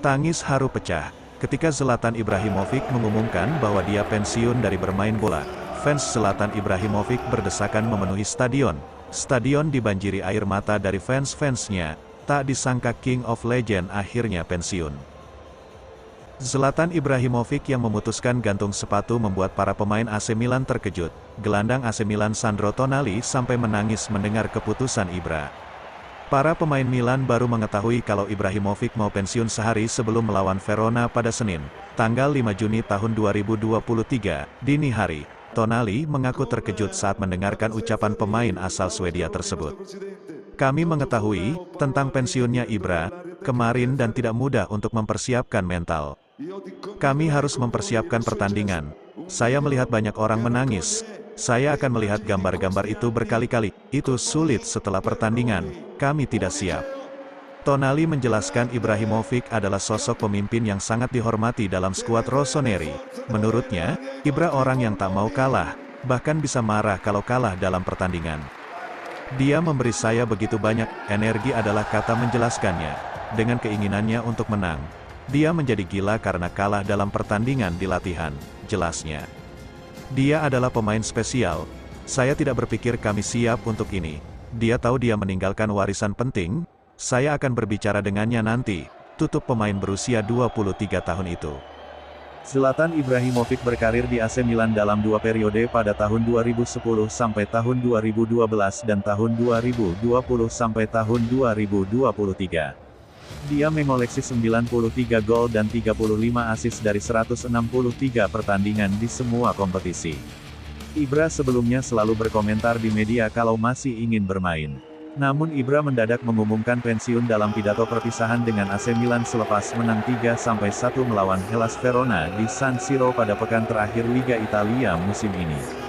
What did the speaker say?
Tangis haru pecah, ketika Zlatan Ibrahimovic mengumumkan bahwa dia pensiun dari bermain bola. Fans Zlatan Ibrahimovic berdesakan memenuhi stadion. Stadion dibanjiri air mata dari fans-fansnya, tak disangka King of Legend akhirnya pensiun. Zlatan Ibrahimovic yang memutuskan gantung sepatu membuat para pemain AC Milan terkejut. Gelandang AC Milan Sandro Tonali sampai menangis mendengar keputusan Ibra. Para pemain Milan baru mengetahui kalau Ibrahimovic mau pensiun sehari sebelum melawan Verona pada Senin, tanggal 5 Juni tahun 2023, dini hari. Tonali mengaku terkejut saat mendengarkan ucapan pemain asal Swedia tersebut. Kami mengetahui tentang pensiunnya Ibra kemarin dan tidak mudah untuk mempersiapkan mental. Kami harus mempersiapkan pertandingan. Saya melihat banyak orang menangis, saya akan melihat gambar-gambar itu berkali-kali, itu sulit setelah pertandingan, kami tidak siap. Tonali menjelaskan Ibrahimovic adalah sosok pemimpin yang sangat dihormati dalam skuad Rossoneri. Menurutnya, Ibra orang yang tak mau kalah, bahkan bisa marah kalau kalah dalam pertandingan. Dia memberi saya begitu banyak, energi adalah kata menjelaskannya. Dengan keinginannya untuk menang, dia menjadi gila karena kalah dalam pertandingan di latihan, jelasnya. Dia adalah pemain spesial. Saya tidak berpikir kami siap untuk ini. Dia tahu dia meninggalkan warisan penting, saya akan berbicara dengannya nanti, tutup pemain berusia 23 tahun itu. Selatan Ibrahimovic berkarir di AC Milan dalam dua periode pada tahun 2010 sampai tahun 2012 dan tahun 2020 sampai tahun 2023. Dia mengoleksi 93 gol dan 35 asis dari 163 pertandingan di semua kompetisi. Ibra sebelumnya selalu berkomentar di media kalau masih ingin bermain. Namun Ibra mendadak mengumumkan pensiun dalam pidato perpisahan dengan AC Milan selepas menang 3-1 melawan Hellas Verona di San Siro pada pekan terakhir Liga Italia musim ini.